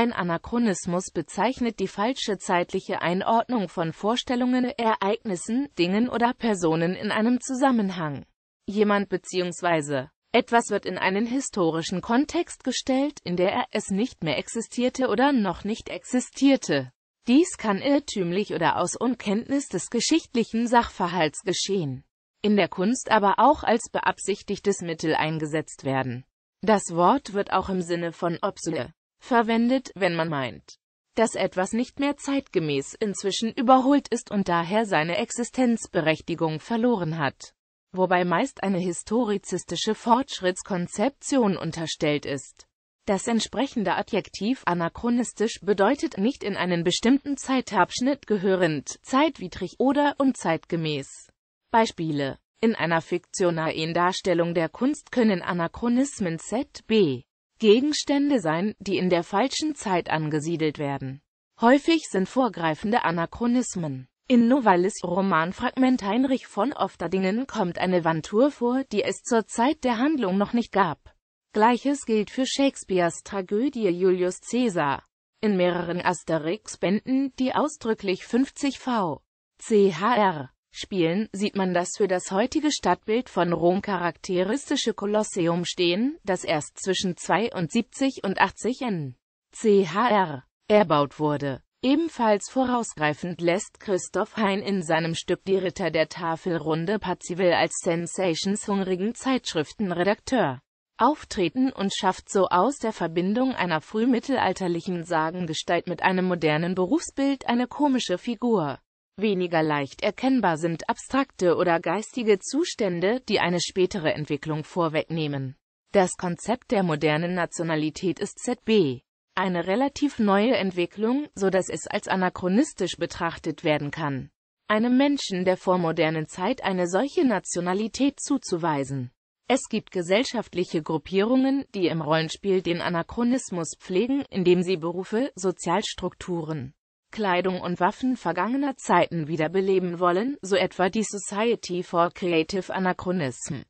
Ein Anachronismus bezeichnet die falsche zeitliche Einordnung von Vorstellungen, Ereignissen, Dingen oder Personen in einem Zusammenhang. Jemand bzw. etwas wird in einen historischen Kontext gestellt, in der er es nicht mehr existierte oder noch nicht existierte. Dies kann irrtümlich oder aus Unkenntnis des geschichtlichen Sachverhalts geschehen, in der Kunst aber auch als beabsichtigtes Mittel eingesetzt werden. Das Wort wird auch im Sinne von obsole verwendet, wenn man meint, dass etwas nicht mehr zeitgemäß inzwischen überholt ist und daher seine Existenzberechtigung verloren hat, wobei meist eine historizistische Fortschrittskonzeption unterstellt ist. Das entsprechende Adjektiv anachronistisch bedeutet nicht in einen bestimmten Zeitabschnitt gehörend, zeitwidrig oder unzeitgemäß. Beispiele In einer fiktionalen Darstellung der Kunst können Anachronismen z.B. Gegenstände sein, die in der falschen Zeit angesiedelt werden. Häufig sind vorgreifende Anachronismen. In Novalis Romanfragment Heinrich von Ofterdingen kommt eine Wandtour vor, die es zur Zeit der Handlung noch nicht gab. Gleiches gilt für Shakespeares Tragödie Julius Caesar. In mehreren Asterix-Bänden, die ausdrücklich 50 v. chr. Spielen sieht man das für das heutige Stadtbild von Rom charakteristische Kolosseum stehen, das erst zwischen 72 und 80 n. CHR erbaut wurde. Ebenfalls vorausgreifend lässt Christoph Hein in seinem Stück Die Ritter der Tafelrunde Pazivil als Sensations hungrigen Zeitschriftenredakteur auftreten und schafft so aus der Verbindung einer frühmittelalterlichen Sagengestalt mit einem modernen Berufsbild eine komische Figur. Weniger leicht erkennbar sind abstrakte oder geistige Zustände, die eine spätere Entwicklung vorwegnehmen. Das Konzept der modernen Nationalität ist ZB. Eine relativ neue Entwicklung, so dass es als anachronistisch betrachtet werden kann. Einem Menschen der vormodernen Zeit eine solche Nationalität zuzuweisen. Es gibt gesellschaftliche Gruppierungen, die im Rollenspiel den Anachronismus pflegen, indem sie Berufe, Sozialstrukturen, Kleidung und Waffen vergangener Zeiten wiederbeleben wollen, so etwa die Society for Creative Anachronism.